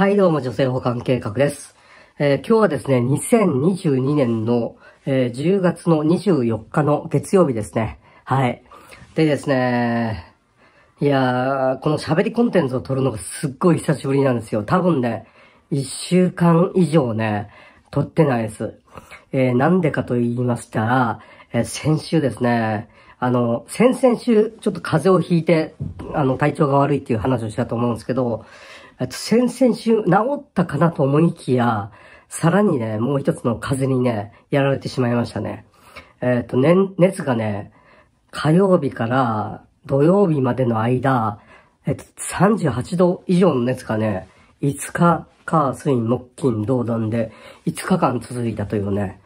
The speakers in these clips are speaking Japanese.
はい、どうも女性保管計画です。えー、今日はですね、2022年の、えー、10月の24日の月曜日ですね。はい。でですね、いやー、この喋りコンテンツを撮るのがすっごい久しぶりなんですよ。多分ね、1週間以上ね、撮ってないです。えー、なんでかと言いましたら、え先週ですね、あの、先々週、ちょっと風邪をひいて、あの、体調が悪いっていう話をしたと思うんですけど、えっと、先々週治ったかなと思いきや、さらにね、もう一つの風にね、やられてしまいましたね。えっと、ね、熱がね、火曜日から土曜日までの間、えっと、38度以上の熱がね、5日、火、水、木、金、銅弾で、5日間続いたというね。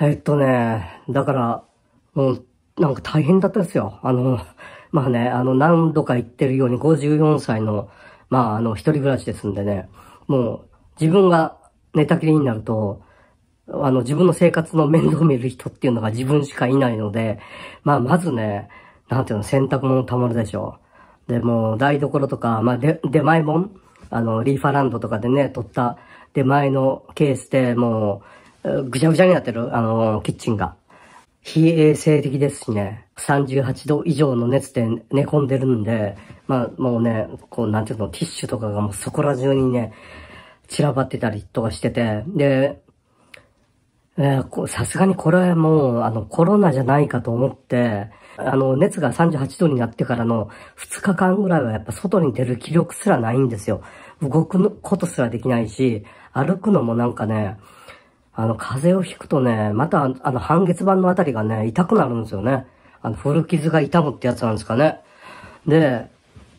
えっとね、だから、もう、なんか大変だったですよ。あの、まあね、あの、何度か言ってるように54歳のまあ、あの、一人暮らしですんでね、もう、自分が寝たきりになると、あの、自分の生活の面倒見る人っていうのが自分しかいないので、まあ、まずね、なんていうの、洗濯物たまるでしょう。で、もう、台所とか、まあ、で、出前もんあの、リーファランドとかでね、取った出前のケースでもう、ぐちゃぐちゃになってる、あの、キッチンが。非衛生的ですしね。38度以上の熱で寝込んでるんで、まあもうね、こうなんていうの、ティッシュとかがもうそこら中にね、散らばってたりとかしてて、で、さすがにこれはもう、あの、コロナじゃないかと思って、あの、熱が38度になってからの2日間ぐらいはやっぱ外に出る気力すらないんですよ。動くことすらできないし、歩くのもなんかね、あの、風邪をひくとね、また、あの、半月板のあたりがね、痛くなるんですよね。あの、古傷が痛むってやつなんですかね。で、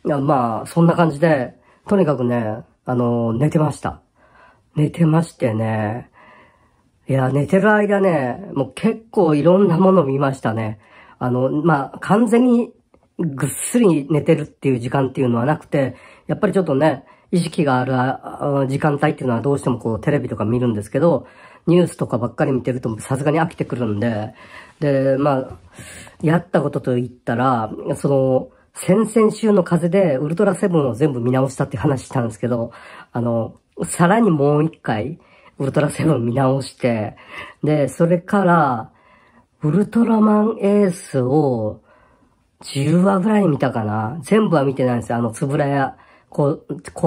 まあ、そんな感じで、とにかくね、あの、寝てました。寝てましてね、いや、寝てる間ね、もう結構いろんなもの見ましたね。あの、まあ、完全にぐっすり寝てるっていう時間っていうのはなくて、やっぱりちょっとね、意識がある時間帯っていうのはどうしてもこうテレビとか見るんですけど、ニュースとかばっかり見てるとさすがに飽きてくるんで、で、まあ、やったことと言ったら、その、先々週の風でウルトラセブンを全部見直したって話したんですけど、あの、さらにもう一回、ウルトラセブン見直して、で、それから、ウルトラマンエースを10話ぐらい見たかな。全部は見てないんですよ。あの、つぶらや公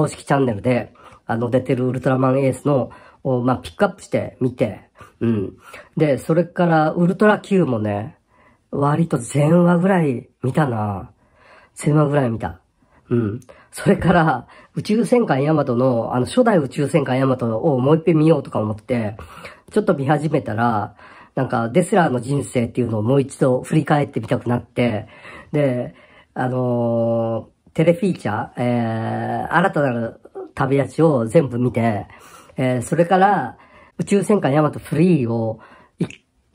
式チャンネルで、あの、出てるウルトラマンエースのを、まあ、ピックアップして見て、うん。で、それから、ウルトラ Q もね、割と全話ぐらい見たな全話ぐらい見た。うん。それから、宇宙戦艦ヤマトの、あの、初代宇宙戦艦ヤマトをもう一遍見ようとか思って、ちょっと見始めたら、なんか、デスラーの人生っていうのをもう一度振り返ってみたくなって、で、あのー、テレフィーチャー、えー、新たなる旅立ちを全部見て、えー、それから、宇宙戦艦ヤマト3を、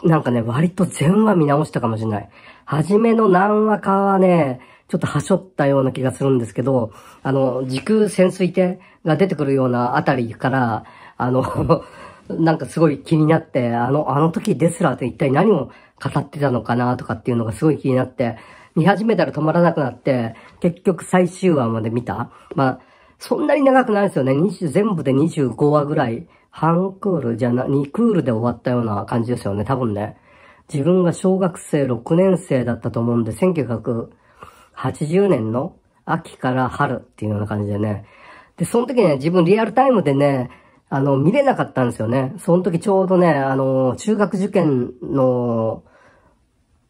なんかね、割と全話見直したかもしれない。初めの何話かはね、ちょっとはしょったような気がするんですけど、あの、時空潜水艇が出てくるようなあたりから、あの、なんかすごい気になって、あの、あの時デスラーって一体何を語ってたのかなとかっていうのがすごい気になって、見始めたら止まらなくなって、結局最終話まで見た。まあそんなに長くないですよね。20全部で25話ぐらい、半クールじゃな、2クールで終わったような感じですよね、多分ね。自分が小学生6年生だったと思うんで、1980年の秋から春っていうような感じでね。で、その時ね、自分リアルタイムでね、あの、見れなかったんですよね。その時ちょうどね、あの、中学受験の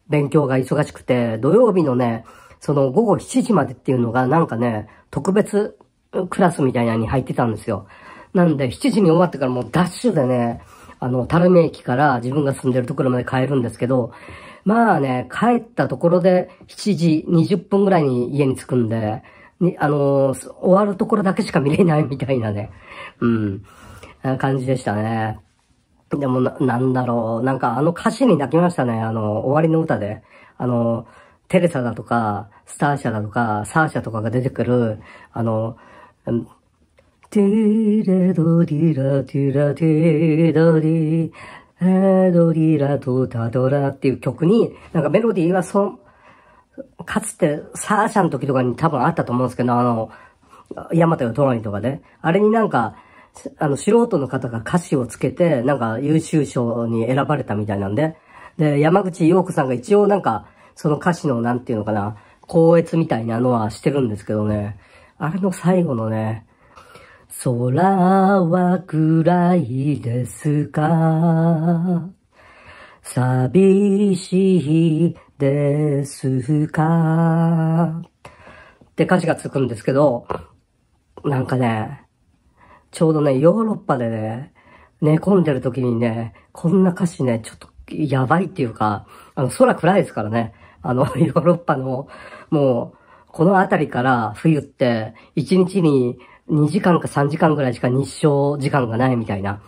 勉強が忙しくて、土曜日のね、その午後7時までっていうのがなんかね、特別クラスみたいなのに入ってたんですよ。なんで、7時に終わってからもうダッシュでね、あの、垂水駅から自分が住んでるところまで帰るんですけど、まあね、帰ったところで7時20分ぐらいに家に着くんで、に、あのー、終わるところだけしか見れないみたいなね、うん、感じでしたね。でもな、なんだろう、なんかあの歌詞に泣きましたね、あの、終わりの歌で。あの、テレサだとか、スターシャだとか、サーシャとかが出てくる、あの、ティーレドデラティラティドディエドリラドタドラっていう曲に、なんかメロディーはそ、かつてサーシャの時とかに多分あったと思うんですけど、あの、ヤマタヨトラニとかね。あれになんか、あの、素人の方が歌詞をつけて、なんか優秀賞に選ばれたみたいなんで。で、山口洋子さんが一応なんか、その歌詞のなんていうのかな、高悦みたいなのはしてるんですけどね。あれの最後のね、空は暗いですか寂しいですかって歌詞がつくんですけど、なんかね、ちょうどね、ヨーロッパでね、寝込んでる時にね、こんな歌詞ね、ちょっとやばいっていうか、あの、空暗いですからね。あの、ヨーロッパの、もう、この辺りから冬って、1日に2時間か3時間ぐらいしか日照時間がないみたいな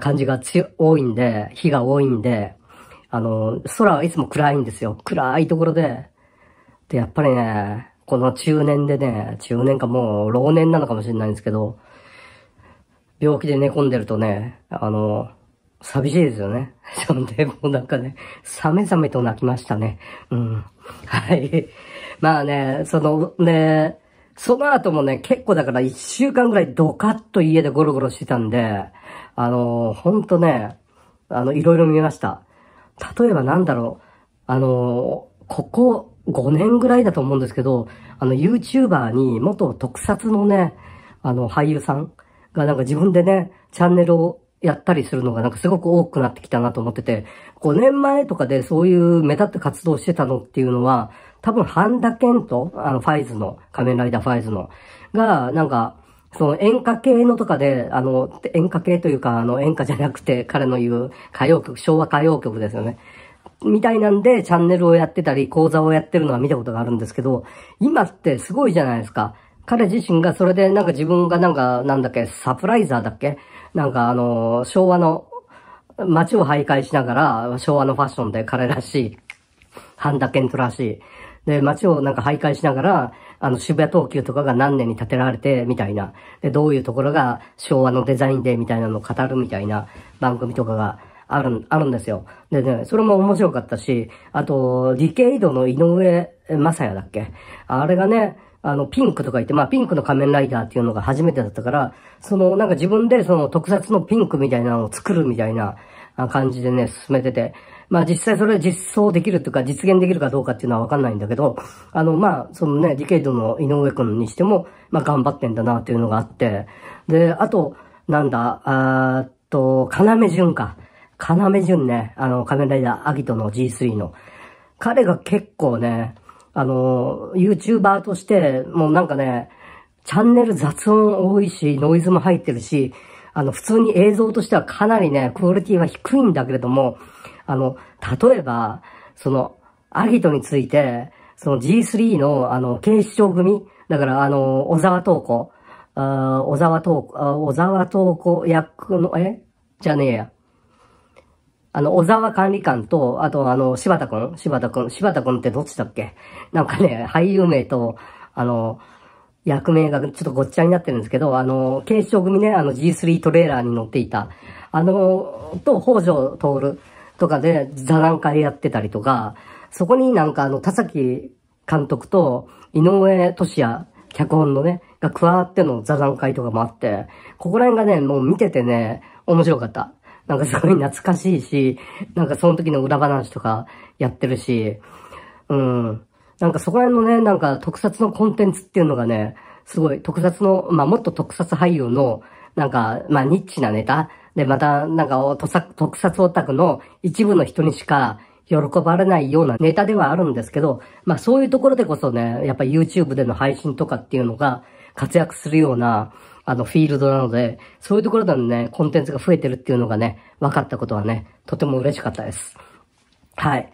感じが強、多いんで、日が多いんで、あの、空はいつも暗いんですよ。暗いところで。で、やっぱりね、この中年でね、中年かもう老年なのかもしれないんですけど、病気で寝込んでるとね、あの、寂しいですよね。で、もなんかね、サめサめと泣きましたね。うん。はい。まあね、そのね、その後もね、結構だから一週間ぐらいドカッと家でゴロゴロしてたんで、あのー、ほんとね、あの、いろいろ見ました。例えばなんだろう、あのー、ここ5年ぐらいだと思うんですけど、あの、YouTuber に元特撮のね、あの、俳優さんがなんか自分でね、チャンネルをやったりするのがなんかすごく多くなってきたなと思ってて、5年前とかでそういう目立った活動してたのっていうのは、多分、ハンダケントあの、ファイズの、仮面ライダーファイズの、が、なんか、その演歌系のとかで、あの、演歌系というか、あの、演歌じゃなくて、彼の言う歌謡曲、昭和歌謡曲ですよね。みたいなんで、チャンネルをやってたり、講座をやってるのは見たことがあるんですけど、今ってすごいじゃないですか。彼自身がそれでなんか自分がなんか、なんだっけ、サプライザーだっけなんかあの、昭和の街を徘徊しながら、昭和のファッションで彼らしい、ハンダケントらしい、で、街をなんか徘徊しながら、あの、渋谷東急とかが何年に建てられて、みたいな。で、どういうところが昭和のデザインで、みたいなのを語るみたいな番組とかがある、あるんですよ。でね、それも面白かったし、あと、ディケイドの井上正也だっけあれがね、あの、ピンクとか言って、まあ、ピンクの仮面ライダーっていうのが初めてだったから、その、なんか自分でその特撮のピンクみたいなのを作るみたいな感じでね、進めてて、まあ実際それ実装できるというか実現できるかどうかっていうのはわかんないんだけど、あのまあそのね、ディケイドの井上くんにしても、まあ頑張ってんだなっていうのがあって、で、あと、なんだ、あっと、要潤か。要潤ね、あの、仮面ライダーアギトの G3 の。彼が結構ね、あの、YouTuber として、もうなんかね、チャンネル雑音多いし、ノイズも入ってるし、あの、普通に映像としてはかなりね、クオリティは低いんだけれども、あの、例えば、その、アギトについて、その G3 の、あの、警視庁組、だから、あの、小沢東子、あ小沢東子、小沢東子役の、えじゃねえや。あの、小沢管理官と、あと、あの、柴田くん柴田くん柴田くんってどっちだっけなんかね、俳優名と、あの、役名がちょっとごっちゃになってるんですけど、あの、警視庁組ね、あの G3 トレーラーに乗っていた、あの、と、北条徹とかで座談会やってたりとか、そこになんかあの、田崎監督と井上俊也脚本のね、が加わっての座談会とかもあって、ここら辺がね、もう見ててね、面白かった。なんかすごい懐かしいし、なんかその時の裏話とかやってるし、うん。なんかそこら辺のね、なんか特撮のコンテンツっていうのがね、すごい特撮の、まあもっと特撮俳優の、なんか、まあニッチなネタで、また、なんか、特撮オタクの一部の人にしか喜ばれないようなネタではあるんですけど、まあそういうところでこそね、やっぱ YouTube での配信とかっていうのが活躍するような、あの、フィールドなので、そういうところでのね、コンテンツが増えてるっていうのがね、分かったことはね、とても嬉しかったです。はい。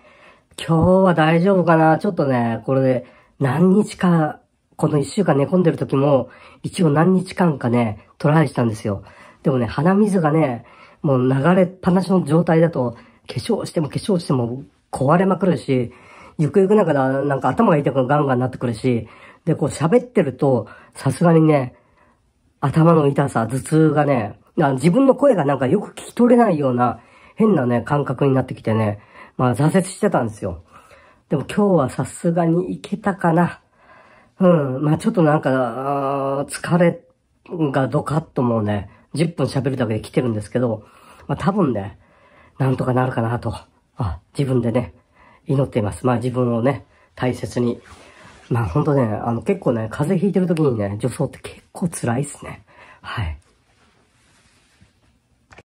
今日は大丈夫かなちょっとね、これで何日か、この一週間寝込んでる時も、一応何日間かね、トライしたんですよ。でもね、鼻水がね、もう流れっぱなしの状態だと、化粧しても化粧しても壊れまくるし、ゆくゆくなんかだ、なんか頭が痛くガンガンなってくるし、で、こう喋ってると、さすがにね、頭の痛さ、頭痛がね、自分の声がなんかよく聞き取れないような変なね、感覚になってきてね、まあ挫折してたんですよ。でも今日はさすがにいけたかな。うん、まあちょっとなんか、疲れがドカッともうね、10分喋るだけで来てるんですけど、まあ多分ね、なんとかなるかなと、あ、自分でね、祈っています。まあ自分をね、大切に。まあほんとね、あの結構ね、風邪ひいてる時にね、女装って結構辛いっすね。はい。